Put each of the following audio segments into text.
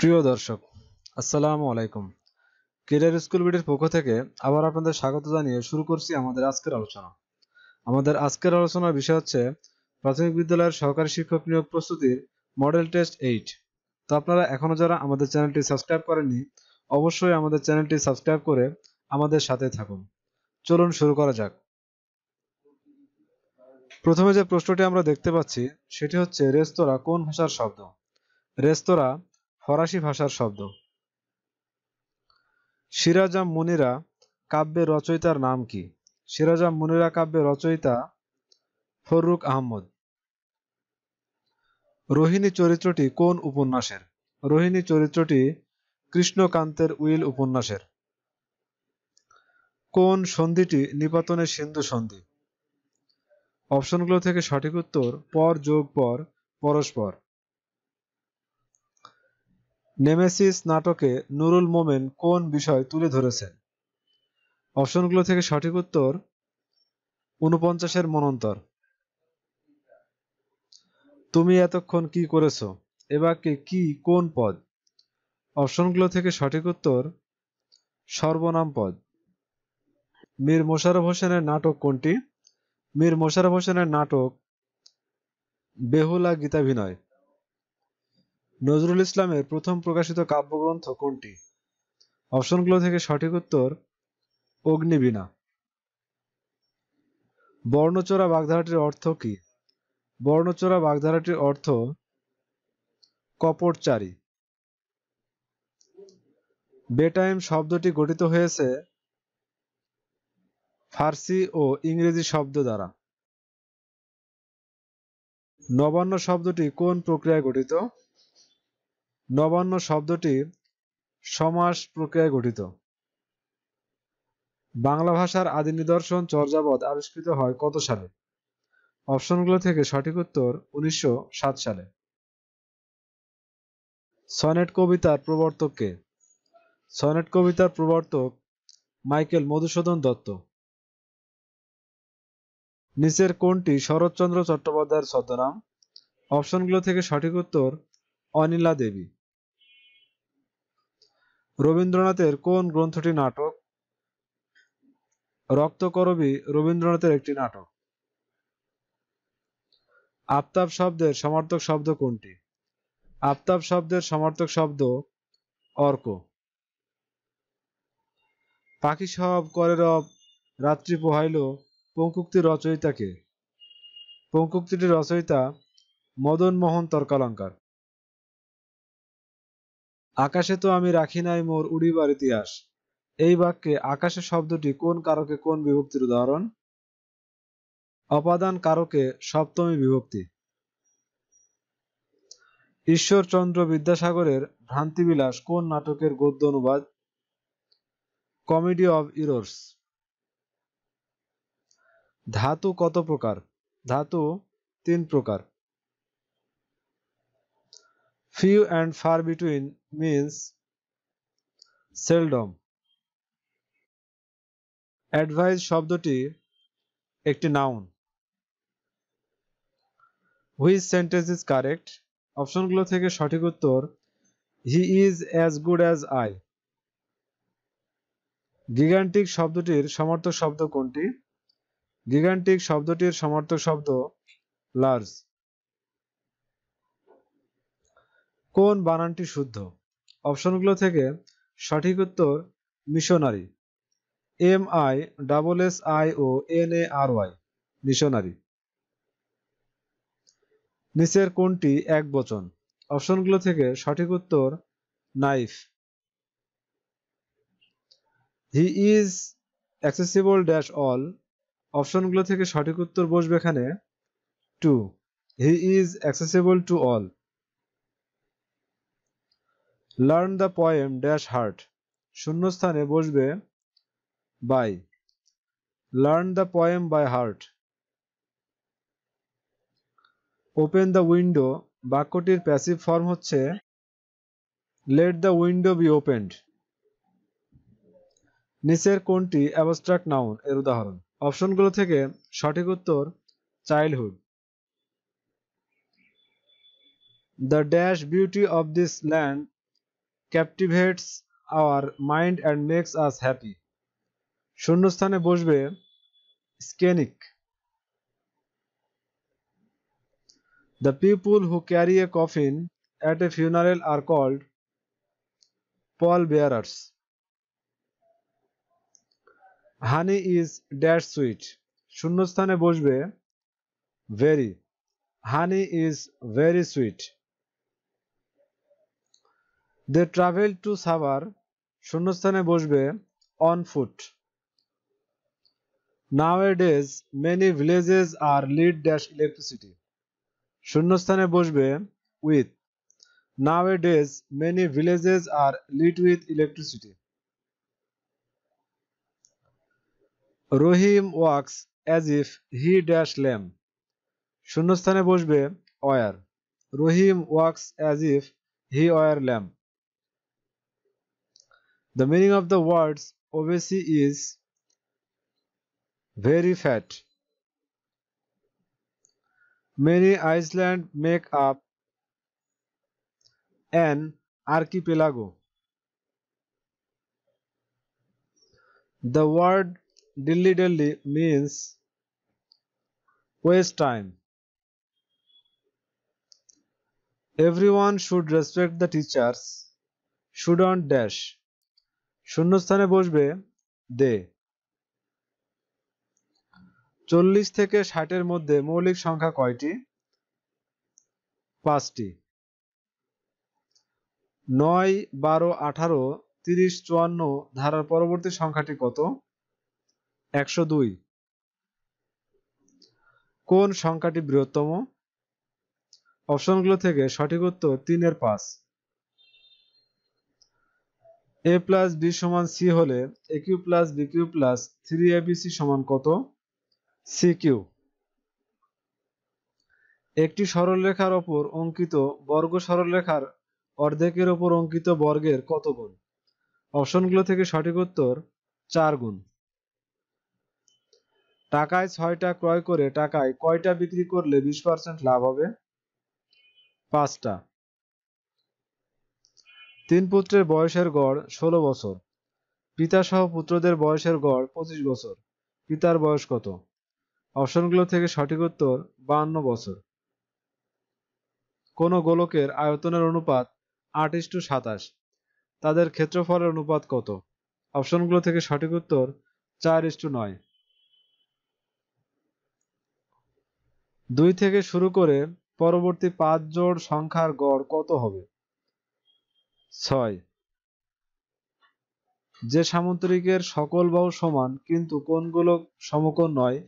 প্রিয় দর্শক আসসালামু আলাইকুম কেরিয়ার স্কুল বিডির পক্ষ থেকে আবার আপনাদের স্বাগত জানিয়ে শুরু করছি আমাদের আজকের আলোচনা আমাদের আজকের আলোচনার বিষয় হচ্ছে প্রাথমিক বিদ্যালয়ের সহকারী শিক্ষক নিয়োগ প্রস্তুতির মডেল টেস্ট এইট তো আপনারা এখনও যারা আমাদের চ্যানেলটি সাবস্ক্রাইব করেননি অবশ্যই আমাদের চ্যানেলটি সাবস্ক্রাইব করে আমাদের সাথে থাকুন চলুন শুরু করা যাক প্রথমে যে প্রশ্নটি আমরা দেখতে পাচ্ছি সেটি হচ্ছে রেস্তোরাঁ কোন ভাষার শব্দ রেস্তোরাঁ ফরাসি ভাষার শব্দ সিরাজাম মুনিরা কাব্যে রচয়িতার নাম কি সিরাজাম মুনিরা কাব্যে রচয়িতা ফররুক আহমদ রোহিণী চরিত্রটি কোন উপন্যাসের রোহিণী চরিত্রটি কৃষ্ণকান্তের উইল উপন্যাসের কোন সন্ধিটি নিপাতনের সিন্ধু সন্ধি অপশনগুলো থেকে সঠিক উত্তর পর যোগ পর পরস্পর নেমেসিস নাটকে নুরুল মোমেন কোন বিষয় তুলে ধরেছেন অপশনগুলো থেকে সঠিক উত্তর উনপঞ্চাশের মনন্তর তুমি এতক্ষণ কি করেছ এবারকে কি কোন পদ অপশনগুলো থেকে সঠিক উত্তর সর্বনাম পদ মীর মোশারফ হোসেনের নাটক কোনটি মীর মোশারফ হোসেনের নাটক বেহুলা গীতাভিনয় নজরুল ইসলামের প্রথম প্রকাশিত কাব্যগ্রন্থ কোনটি অপশনগুলো থেকে সঠিক উত্তর অগ্নিবীণা বর্ণচোরা বাগধারাটির অর্থ কি বর্ণচোরা বাগধারাটির অর্থ কপটচারী বেটাইম শব্দটি গঠিত হয়েছে ফার্সি ও ইংরেজি শব্দ দ্বারা নবান্ন শব্দটি কোন প্রক্রিয়ায় গঠিত নবান্ন শব্দটি সমাস প্রক্রিয়ায় গঠিত বাংলা ভাষার আদি নিদর্শন চর্যাবদ আবিষ্কৃত হয় কত সালে অপশনগুলো থেকে সঠিক উত্তর উনিশশো সালে সনেট কবিতার প্রবর্তক কে সনেট কবিতার প্রবর্তক মাইকেল মধুসূদন দত্ত নিচের কোনটি শরৎচন্দ্র চট্টোপাধ্যায়ের ছদ্মনাম অপশনগুলো থেকে সঠিক উত্তর অনিলা দেবী রবীন্দ্রনাথের কোন গ্রন্থটি নাটক রক্তকরবী রবীন্দ্রনাথের একটি নাটক আফতাব শব্দের সমার্থক শব্দ কোনটি আফতাব শব্দের সমার্থক শব্দ অর্ক পাখি সব করে রব রাত্রি পোহাইল পঙ্কুক্তির রচয়িতাকে পঙ্কুক্তিটির রচয়িতা মদন মোহন তর্কালঙ্কার আকাশে তো আমি রাখি নাই মোর উড়িবার ইতিহাস এই বাক্যে আকাশে শব্দটি কোন কারকে কোন বিভক্তির উদাহরণ অপাদান কারকে সপ্তমী বিভক্তি ঈশ্বরচন্দ্র বিদ্যাসাগরের ভ্রান্তিবিলাস কোন নাটকের গদ্য অনুবাদ কমেডি অব ইরোর্স ধাতু কত প্রকার ধাতু তিন প্রকার Few and far between means seldom. Advice শব্দটি একটি noun which sentence is correct অপশনগুলো থেকে সঠিক উত্তর he is as good as I gigantic শব্দটির সমর্থক শব্দ কোনটি গিগান্টিক শব্দটির সমর্থক শব্দ লার্জ কোন বানানটি শুদ্ধ অপশনগুলো থেকে সঠিক উত্তর missionary M I double S I O N A R Y missionary নিচের কোনটি এক বচন অপশনগুলো থেকে সঠিক উত্তর knife he is accessible dash all অপশনগুলো থেকে সঠিক উত্তর বসবে এখানে to he is accessible to all learn the poem dash heart শূন্যস্থানে বসবে by learn the poem by heart open the window বাক্যটির প্যাসিভ ফর্ম হচ্ছে let the window be opened নিচের কোনটি অ্যাবস্ট্রাক্ট নাউন এর উদাহরণ অপশনগুলো থেকে সঠিক উত্তর childhood the dash beauty of this land captivates our mind and makes us happy शून्य स्थान बस स्कैनिक the people who carry a coffin at a funeral are called pall bearer honey is that sweet शून्य स्थान बस very honey is very sweet they travel to Savar শূন্যস্থানে বসবে on foot nowadays many villages are lit dash electricity শূন্যস্থানে বসবে with nowadays many villages are lit with electricity Rahim walks as if he dash lame শূন্যস্থানে বসবে were Rahim walks as if he were lamp The meaning of the words obesity is very fat. Many islands make up an archipelago. The word dilly dilly means waste time. Everyone should respect the teachers, shouldn't dash. শূন্যস্থানে বসবে দে চল্লিশ থেকে ষাটের মধ্যে মৌলিক সংখ্যা কয়টি পাঁচটি নয় বারো আঠারো তিরিশ চুয়ান্ন ধারার পরবর্তী সংখ্যাটি কত একশো দুই কোন সংখ্যাটি বৃহত্তম অপশনগুলো থেকে সঠিক উত্তর তিনের পাঁচ এ প্লাস বি সমান সি হলে A cube plus B cube plus three A B C সমান কত সি কিউ একটি সরলরেখার ওপর অঙ্কিত বর্গ সরলরেখার অর্ধেকের ওপর অঙ্কিত বর্গের কত গুণ অপশনগুলো থেকে সঠিক উত্তর চার গুণ টাকায় ছয়টা ক্রয় করে টাকায় কয়টা বিক্রি করলে বিশ পার্সেন্ট লাভ হবে পাঁচটা তিন পুত্রের বয়সের গড় ষোলো বছর পিতা সহ পুত্রদের বয়সের গড় পঁচিশ বছর পিতার বয়স কত অপশনগুলো থেকে সঠিক উত্তর বাহান্ন বছর কোন গোলকের আয়তনের অনুপাত আট টু সাতাশ তাদের ক্ষেত্রফলের অনুপাত কত অপশনগুলো থেকে সঠিক উত্তর চার টু নয় দুই থেকে শুরু করে পরবর্তী পাঁচ জোড় সংখ্যার গড় কত হবে ছয় যে সামুদ্রিকের সকল বাহু সমান কিন্তু কোনগুলো সমকোণ নয়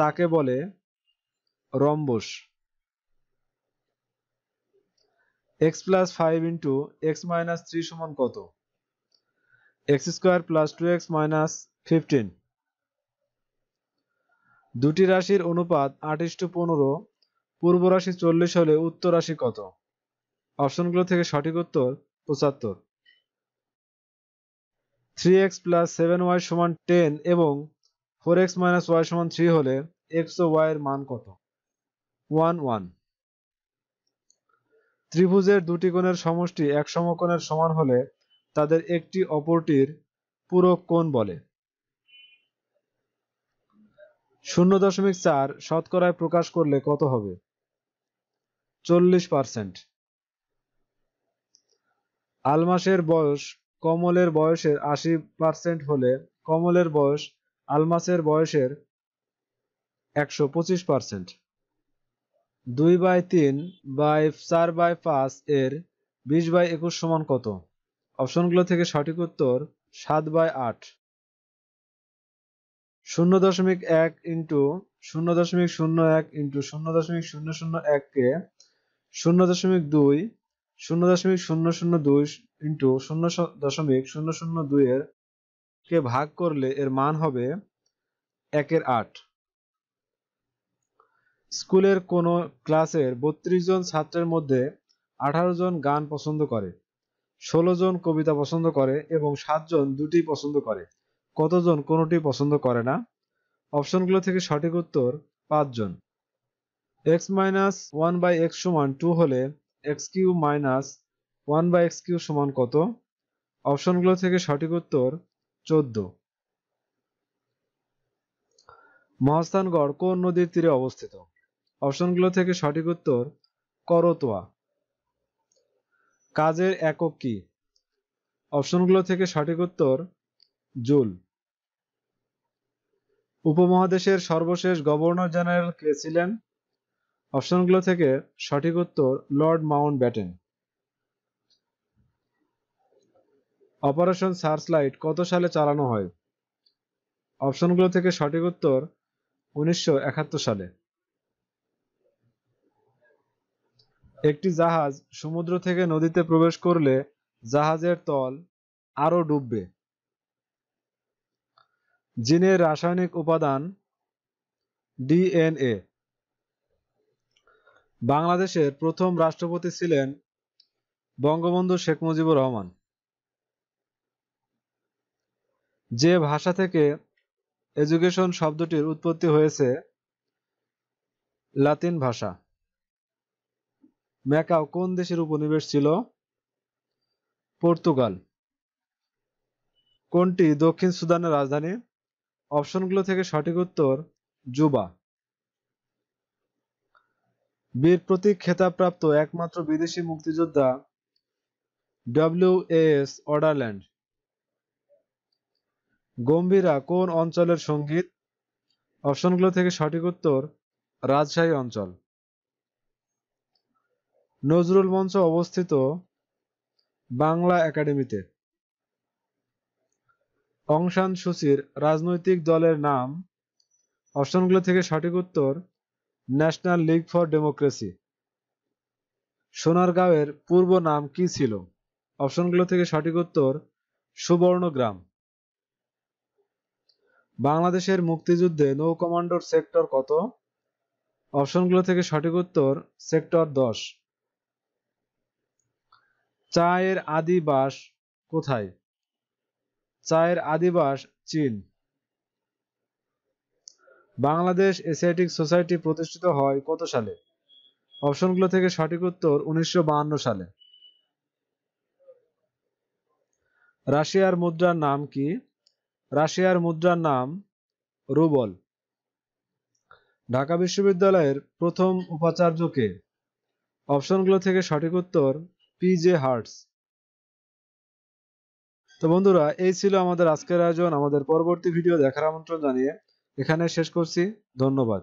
তাকে বলে rhombus X plus five into X minus three সমান কত X square plus two X minus fifteen দুটি রাশির অনুপাত আঠাশ টু পনেরো পূর্ব রাশি চল্লিশ হলে উত্তর রাশি কত অপশনগুলো থেকে সঠিক উত্তর পঁচাত্তর three X plus seven Y সমান টেন এবং ফোর এক্স মাইনাস ওয়াই সমান থ্রি হলে এক্স ও ওয়াই এর মান কত ওয়ান ওয়ান ত্রিভুজের দুটি কোণের সমষ্টি এক সমকোণের সমান হলে তাদের একটি অপরটির পূরক কোণ বলে শূন্য দশমিক চার শতকরায় প্রকাশ করলে কত হবে চল্লিশ পার্সেন্ট আলমাসের বয়স কমলের বয়সের আশি পার্সেন্ট হলে কমলের বয়স আলমাসের বয়সের একশো পঁচিশ পার্সেন্ট দুই বাই তিন বাই চার বাই পাঁচ এর বিশ বাই একুশ সমান কত অপশনগুলো থেকে সঠিক উত্তর সাত বাই আট শূন্য দশমিক এক ইন্টু শূন্য দশমিক শূন্য এক ইন্টু শূন্য দশমিক শূন্য শূন্য এককে শূন্য দশমিক দুই শূন্য দশমিক শূন্য শূন্য দুই ইন্টু শূন্য দশমিক শূন্য শূন্য দুইয়ের কে ভাগ করলে এর মান হবে একের আট স্কুলের কোন ক্লাসের বত্রিশ জন ছাত্রের মধ্যে আঠারো জন গান পছন্দ করে ষোলো জন কবিতা পছন্দ করে এবং সাতজন দুটি পছন্দ করে কতজন কোনোটি পছন্দ করে না অপশনগুলো থেকে সঠিক উত্তর পাঁচজন X minus one by X সমান টু হলে X cube minus one by X cube সমান কত অপশনগুলো থেকে সঠিক উত্তর চোদ্দ মহাস্থানগড় কোন নদীর তীরে অবস্থিত অপশনগুলো থেকে সঠিক উত্তর করতোয়া কাজের একক কি অপশনগুলো থেকে সঠিক উত্তর জুল উপমহাদেশের সর্বশেষ গভর্নর জেনারেল কে ছিলেন অপশনগুলো থেকে সঠিক উত্তর Lord Mountbatten operation searchlight কত সালে চালানো হয় অপশনগুলো থেকে সঠিক উত্তর উনিশশো সালে একটি জাহাজ সমুদ্র থেকে নদীতে প্রবেশ করলে জাহাজের তল আরও ডুববে জিনের রাসায়নিক উপাদান ডিএনএ বাংলাদেশের প্রথম রাষ্ট্রপতি ছিলেন বঙ্গবন্ধু শেখ মুজিবুর রহমান যে ভাষা থেকে এজুকেশন শব্দটির উৎপত্তি হয়েছে লাতিন ভাষা ম্যাকাও কোন দেশের উপনিবেশ ছিল পর্তুগাল কোনটি দক্ষিণ সুদানের রাজধানী অপশনগুলো থেকে সঠিক উত্তর জুবা বীর প্রতীক খেতাবপ্রাপ্ত একমাত্র বিদেশি মুক্তিযোদ্ধা ডব্লিউ এস অডারল্যান্ড গম্ভীরা কোন অঞ্চলের সঙ্গীত অপশনগুলো থেকে সঠিক উত্তর রাজশাহী অঞ্চল নজরুল মঞ্চ অবস্থিত বাংলা একাডেমিতে অংশান সূচির রাজনৈতিক দলের নাম অপশনগুলো থেকে সঠিক উত্তর ন্যাশনাল লীগ ফর ডেমোক্রেসি সোনারগাঁওয়ের পূর্ব নাম কি ছিল অপশনগুলো থেকে সঠিক উত্তর সুবর্ণগ্রাম বাংলাদেশের মুক্তিযুদ্ধে নৌ কমান্ডোর সেক্টর কত অপশনগুলো থেকে সঠিক উত্তর সেক্টর দশ চায়ের আদিবাস কোথায় চায়ের আদিবাস চীন বাংলাদেশ এসিয়াটিক সোসাইটি প্রতিষ্ঠিত হয় কত সালে অপশনগুলো থেকে সঠিক উত্তর উনিশশো সালে রাশিয়ার মুদ্রার নাম কি রাশিয়ার মুদ্রার নাম রুবল ঢাকা বিশ্ববিদ্যালয়ের প্রথম উপাচার্যকে অপশনগুলো থেকে সঠিক উত্তর পি জে হার্টস তো বন্ধুরা এই ছিল আমাদের আজকের আয়োজন আমাদের পরবর্তী ভিডিও দেখার আমন্ত্রণ জানিয়ে এখানে শেষ করছি ধন্যবাদ